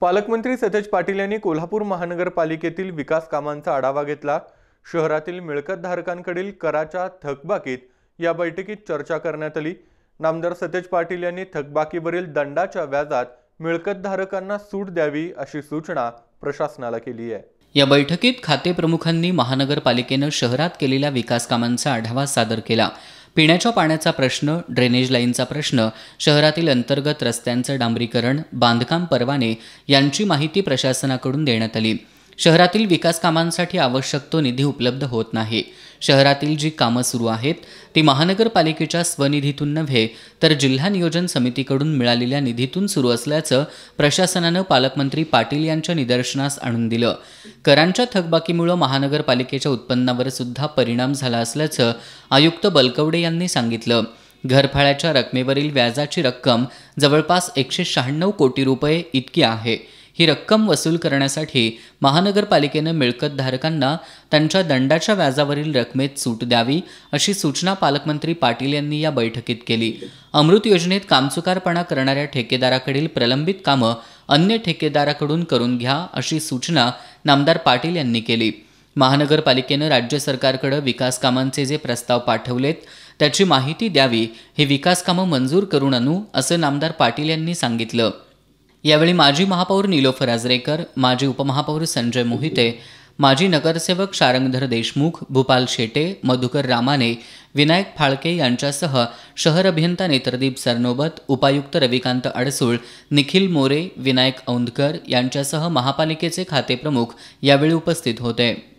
पालकमंत्री सतेज पाटील यांनी कोल्हापूर महानगरपालिकेतील विकास कामांचा आढावा घेतला शहरातील मिळकतधारकांकडील कराच्या थकबाकीत या बैठकीत चर्चा करण्यात आली नामदार सतेज पाटील यांनी थकबाकीवरील दंडाच्या व्याजात मिळकतधारकांना सूट द्यावी अशी सूचना प्रशासनाला केली आहे या बैठकीत खाते प्रमुखांनी महानगरपालिकेनं शहरात केलेल्या विकास कामांचा आढावा सादर केला पिण्याच्या पाण्याचा प्रश्न ड्रेनेज लाईनचा प्रश्न शहरातील अंतर्गत रस्त्यांचं डांबरीकरण बांधकाम परवाने यांची माहिती प्रशासनाकडून देण्यात आली शहरातील विकास कामांसाठी आवश्यक तो निधी उपलब्ध होत नाही शहरातील जी कामं सुरू आहेत ती महानगरपालिकेच्या स्वनिधीतून नव्हे तर जिल्हा नियोजन समितीकडून मिळालेल्या निधीतून सुरू असल्याचं प्रशासनानं पालकमंत्री पाटील यांच्या निदर्शनास आणून दिलं करांच्या थकबाकीमुळं महानगरपालिकेच्या उत्पन्नावर सुद्धा परिणाम झाला असल्याचं आयुक्त बलकवडे यांनी सांगितलं घरफाळ्याच्या रकमेवरील व्याजाची रक्कम जवळपास एकशे शहाण्णव कोटी रुपये इतकी आहे ही रक्कम वसूल करण्यासाठी महानगरपालिकेनं मिळकतधारकांना त्यांच्या दंडाच्या व्याजावरील रकमेत सूट द्यावी अशी सूचना पालकमंत्री पाटील यांनी या बैठकीत केली अमृत योजनेत कामचुकारपणा करणाऱ्या ठेकेदाराकडील प्रलंबित कामं अन्य ठेकेदाराकडून करून घ्या अशी सूचना नामदार पाटील यांनी केली महानगरपालिकेनं राज्य सरकारकडे विकास कामांचे जे प्रस्ताव पाठवलेत त्याची माहिती द्यावी हे विकास कामं मंजूर करून आणू असं नामदार पाटील यांनी सांगितलं यावेळी माजी महापौर निलोफर आजरेकर माजी उपमहापौर संजय मोहिते माजी नगरसेवक शारंगधर देशमुख भूपाल शेटे मधुकर रामाने विनायक फाळके यांच्यासह शहर अभियंता नेत्रदीप सरनोबत उपायुक्त रविकांत अडसूळ निखिल मोरे विनायक औंधकर यांच्यासह महापालिकेचे खातेप्रमुख यावेळी उपस्थित होते